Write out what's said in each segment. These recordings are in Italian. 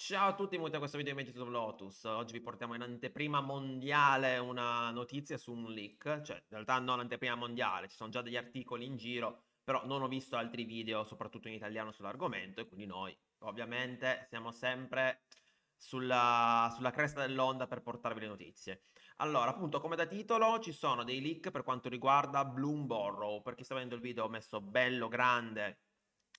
Ciao a tutti, benvenuti a questo video di of Lotus. Oggi vi portiamo in anteprima mondiale una notizia su un leak, cioè in realtà non l'anteprima mondiale, ci sono già degli articoli in giro, però non ho visto altri video, soprattutto in italiano, sull'argomento e quindi noi ovviamente siamo sempre sulla, sulla cresta dell'onda per portarvi le notizie. Allora, appunto, come da titolo ci sono dei leak per quanto riguarda Bloomborough, per chi sta vedendo il video ho messo bello grande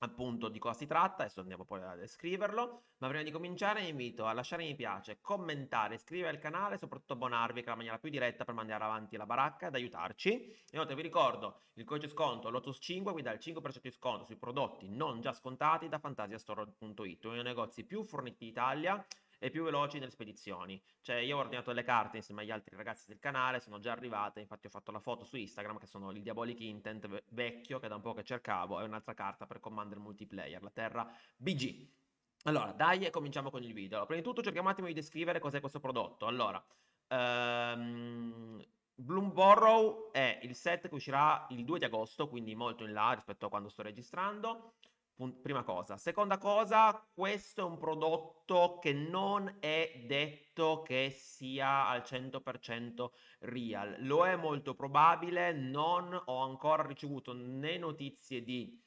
appunto di cosa si tratta, adesso andiamo poi a descriverlo, ma prima di cominciare vi invito a lasciare mi piace, commentare, iscrivervi al canale e soprattutto abbonarvi che è la maniera più diretta per mandare avanti la baracca ed aiutarci. Inoltre vi ricordo il codice sconto Lotus 5 vi dà il 5% di sconto sui prodotti non già scontati da fantasiastore.it, uno dei negozi più forniti d'Italia e più veloci nelle spedizioni. Cioè, io ho ordinato le carte insieme agli altri ragazzi del canale, sono già arrivate, infatti ho fatto la foto su Instagram che sono il Diabolic Intent vecchio che da un po' che cercavo, è un'altra carta per Commander Multiplayer, la Terra BG. Allora, dai e cominciamo con il video. Allora, prima di tutto cerchiamo un attimo di descrivere cos'è questo prodotto. Allora, ehm, Bloomborough è il set che uscirà il 2 di agosto, quindi molto in là rispetto a quando sto registrando. Prima cosa. Seconda cosa, questo è un prodotto che non è detto che sia al 100% real. Lo è molto probabile, non ho ancora ricevuto né notizie di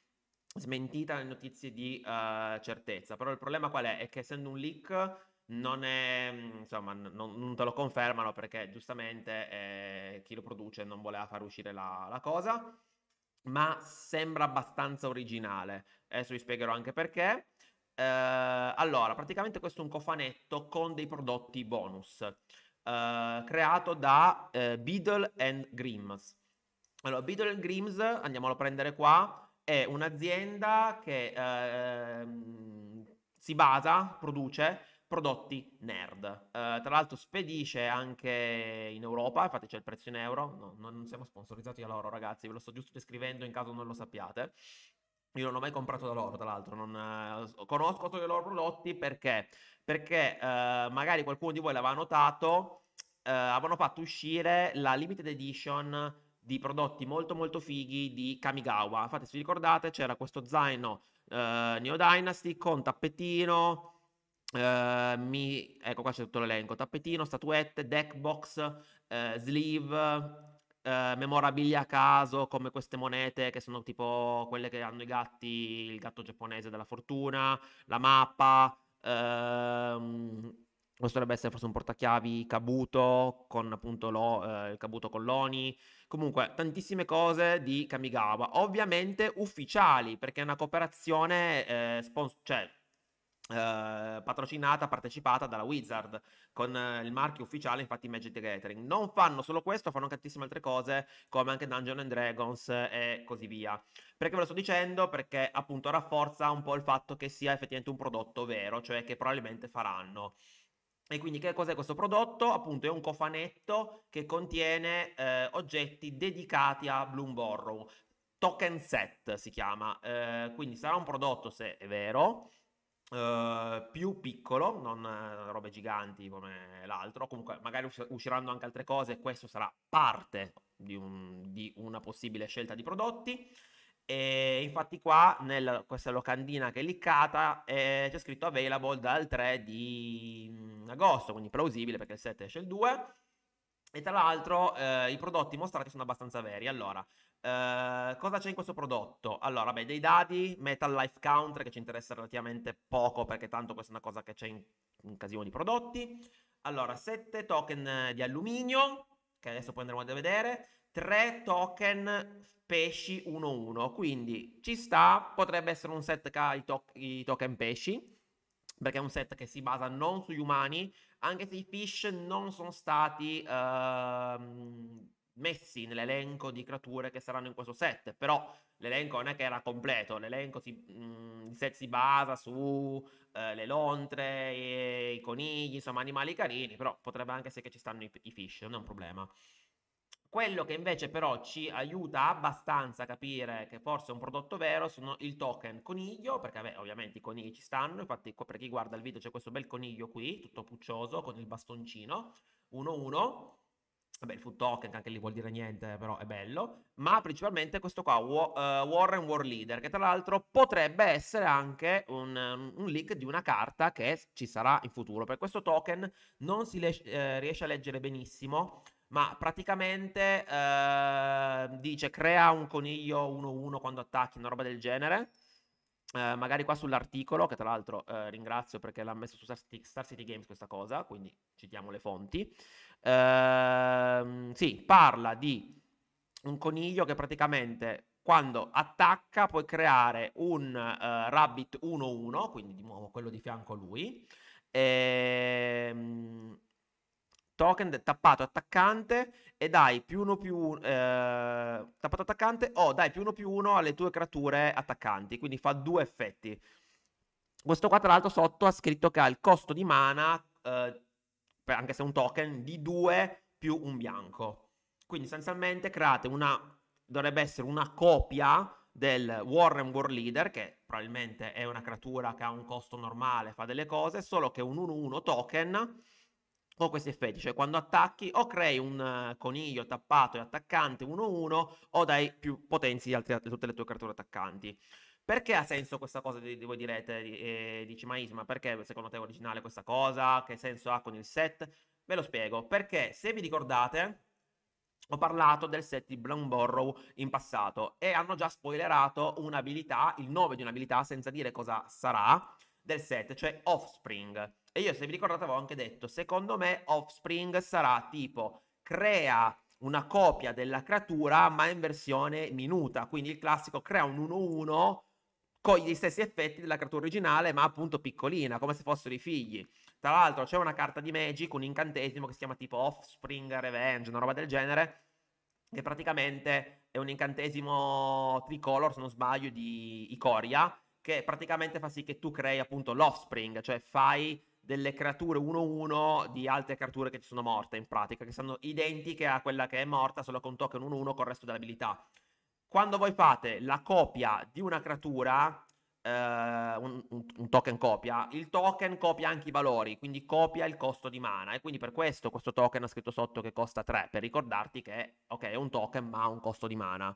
smentita né notizie di uh, certezza. Però il problema qual è? È che essendo un leak non è insomma non, non, te lo confermano perché giustamente eh, chi lo produce non voleva far uscire la, la cosa ma sembra abbastanza originale. Adesso vi spiegherò anche perché. Eh, allora, praticamente questo è un cofanetto con dei prodotti bonus, eh, creato da eh, Beadle and Grims. Allora, Beadle and Grims, andiamolo a prendere qua, è un'azienda che ehm, si basa, produce prodotti nerd. Eh, tra l'altro spedisce anche in Europa, infatti c'è il prezzo in euro, no, non siamo sponsorizzati da loro ragazzi, ve lo sto giusto descrivendo in caso non lo sappiate. Io non ho mai comprato da loro, tra l'altro, non, eh, conosco tutti i loro prodotti perché, perché eh, magari qualcuno di voi l'aveva notato, eh, avevano fatto uscire la limited edition di prodotti molto molto fighi di Kamigawa. Infatti, se vi ricordate, c'era questo zaino eh, Neo Dynasty con tappetino, Uh, mi... Ecco qua c'è tutto l'elenco, tappetino, statuette, deck box, uh, sleeve, uh, memorabilia a caso come queste monete che sono tipo quelle che hanno i gatti, il gatto giapponese della fortuna, la mappa, ehm, questo dovrebbe essere forse un portachiavi Kabuto con appunto lo, eh, il Kabuto Colloni, comunque tantissime cose di Kamigawa, ovviamente ufficiali perché è una cooperazione, sponsor- cioè eh, patrocinata, partecipata dalla Wizard con eh, il marchio ufficiale infatti Magic the Gathering. Non fanno solo questo, fanno tantissime altre cose come anche Dungeons and Dragons e così via. Perché ve lo sto dicendo? Perché appunto rafforza un po' il fatto che sia effettivamente un prodotto vero, cioè che probabilmente faranno. E quindi che cos'è questo prodotto? Appunto è un cofanetto che contiene eh, oggetti dedicati a Bloomborough. Token set si chiama, eh, quindi sarà un prodotto se è vero, Uh, più piccolo, non uh, robe giganti come l'altro, comunque magari us- usciranno anche altre cose, questo sarà parte di, un, di, una possibile scelta di prodotti. E infatti qua, nella questa locandina che è liccata, eh, c'è scritto available dal 3 di mm, agosto, quindi plausibile perché il 7 esce il 2. E tra l'altro eh, i prodotti mostrati sono abbastanza veri. Allora, Ehm, cosa c'è in questo prodotto? Allora, beh, dei dati, metal life counter che ci interessa relativamente poco perché tanto questa è una cosa che c'è in, un casino di prodotti. Allora, 7 token eh, di alluminio, che adesso poi andremo a vedere, 3 token pesci 1-1, quindi ci sta, potrebbe essere un set che ha i, to- i token pesci, perché è un set che si basa non sugli umani, anche se i fish non sono stati... Uh, messi nell'elenco di creature che saranno in questo set, però l'elenco non è che era completo, l'elenco si, mh, mhmm, il set si basa su eh, le lontre, i, i, conigli, insomma animali carini, però potrebbe anche essere che ci stanno i, i fish, non è un problema. Quello che invece però ci aiuta abbastanza a capire che forse è un prodotto vero sono il token coniglio, perché beh, ovviamente i conigli ci stanno, infatti per chi guarda il video c'è questo bel coniglio qui, tutto puccioso, con il bastoncino, 1-1, vabbè il food token anche lì vuol dire niente eh, però è bello ma principalmente questo qua uh, eh, Warren War Leader che tra l'altro potrebbe essere anche un, eh, un, leak di una carta che ci sarà in futuro per questo token non si le- eh, riesce a leggere benissimo ma praticamente eh, dice crea un coniglio 1-1 quando attacchi, una roba del genere eh, magari qua sull'articolo, che tra l'altro eh, ringrazio perché l'ha messo su Star City, Star City, Games questa cosa, quindi citiamo le fonti. Eh, sì, parla di un coniglio che praticamente quando attacca puoi creare un uh, Rabbit 1-1, quindi di nuovo quello di fianco a lui, e, ehm, token tappato attaccante e dai più uno più uno, eh, tappato attaccante o oh, dai più uno più uno alle tue creature attaccanti, quindi fa due effetti. Questo qua tra l'altro sotto ha scritto che ha il costo di mana, eh, anche se è un token, di 2 più un bianco. Quindi essenzialmente create una, dovrebbe essere una copia del Warren War Leader, che probabilmente è una creatura che ha un costo normale, fa delle cose, solo che un 1-1 token ho questi effetti, cioè quando attacchi o crei un eh, coniglio tappato e attaccante 1-1 o dai più potenzi di, altri, di tutte le tue creature attaccanti. Perché ha senso questa cosa di, voi direte, eh, dici ma Isma, perché secondo te è originale questa cosa? Che senso ha con il set? Ve lo spiego, perché se vi ricordate ho parlato del set di Bloomborrow in passato e hanno già spoilerato un'abilità, il nome di un'abilità senza dire cosa sarà del set, cioè Offspring e io, se vi ricordate, avevo anche detto, secondo me Offspring sarà tipo, crea una copia della creatura, ma in versione minuta. Quindi il classico crea un 1-1 con gli stessi effetti della creatura originale, ma appunto piccolina, come se fossero i figli. Tra l'altro c'è una carta di Magic, un incantesimo che si chiama tipo Offspring Revenge, una roba del genere, che praticamente è un incantesimo tricolor, se non sbaglio, di Icoria, che praticamente fa sì che tu crei appunto l'offspring, cioè fai delle creature 1-1 di altre creature che ci sono morte in pratica, che sono identiche a quella che è morta solo con token 1-1 con il resto dell'abilità. Quando voi fate la copia di una creatura, eh, un, un, un, token copia, il token copia anche i valori, quindi copia il costo di mana e quindi per questo questo token ha scritto sotto che costa 3, per ricordarti che ok, è un token ma ha un costo di mana.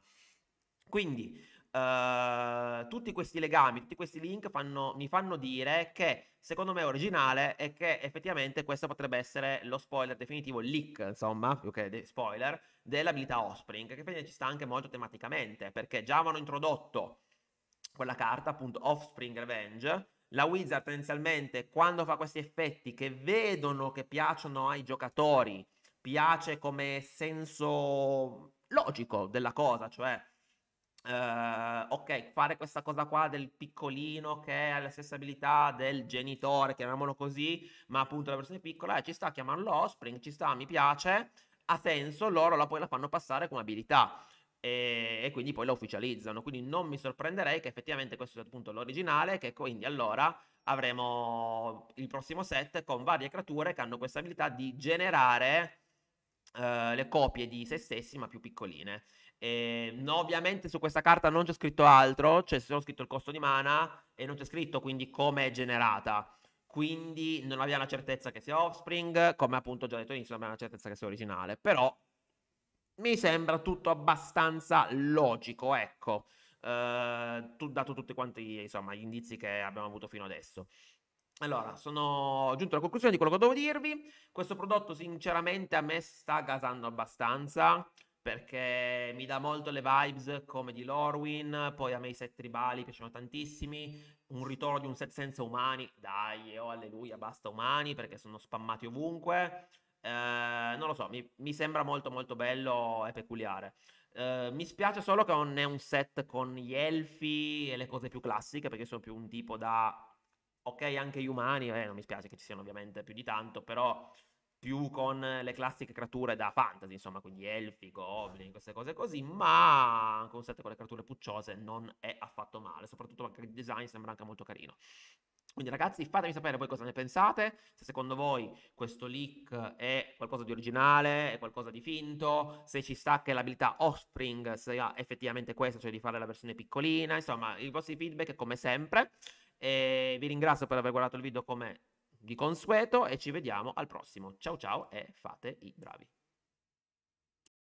Quindi Uh, tutti questi legami, tutti questi link fanno, mi fanno dire che secondo me è originale e che effettivamente questo potrebbe essere lo spoiler definitivo, leak insomma, più okay, che spoiler, dell'abilità Offspring, che ci sta anche molto tematicamente, perché già avevano introdotto quella carta, appunto Offspring Revenge, la Wizard tendenzialmente quando fa questi effetti che vedono che piacciono ai giocatori, piace come senso logico della cosa, cioè Uh, ok, fare questa cosa qua del piccolino che ha la stessa abilità del genitore, chiamiamolo così, ma appunto la versione piccola, eh, ci sta a chiamarlo Offspring, ci sta, mi piace, ha senso, loro la, poi la fanno passare come abilità e, e quindi poi la ufficializzano, quindi non mi sorprenderei che effettivamente questo sia appunto l'originale, che quindi allora avremo il prossimo set con varie creature che hanno questa abilità di generare uh, le copie di se stessi ma più piccoline. Eh, no, ovviamente su questa carta non c'è scritto altro, c'è cioè solo scritto il costo di mana e non c'è scritto quindi come è generata. Quindi non abbiamo la certezza che sia offspring, come appunto ho già detto all'inizio, non abbiamo la certezza che sia originale. Però mi sembra tutto abbastanza logico, ecco, eh, tu, dato tutti quanti insomma, gli indizi che abbiamo avuto fino adesso. Allora, sono giunto alla conclusione di quello che devo dirvi. Questo prodotto, sinceramente, a me sta gasando abbastanza perché mi dà molto le vibes come di Lorwin, poi a me i set tribali piacciono tantissimi, un ritorno di un set senza umani, dai, oh alleluia, basta umani perché sono spammati ovunque, eh, non lo so, mi, mi, sembra molto molto bello e peculiare. Eh, mi spiace solo che non è un set con gli elfi e le cose più classiche, perché sono più un tipo da... Ok, anche gli umani, eh, non mi spiace che ci siano ovviamente più di tanto, però più con le classiche creature da fantasy, insomma, quindi elfi, goblin, queste cose così, ma anche un set con le creature pucciose non è affatto male, soprattutto perché il design sembra anche molto carino. Quindi ragazzi fatemi sapere voi cosa ne pensate, se secondo voi questo leak è qualcosa di originale, è qualcosa di finto, se ci sta che l'abilità Offspring sia effettivamente questa, cioè di fare la versione piccolina, insomma i vostri feedback come sempre. E vi ringrazio per aver guardato il video come di consueto e ci vediamo al prossimo. Ciao ciao e fate i bravi.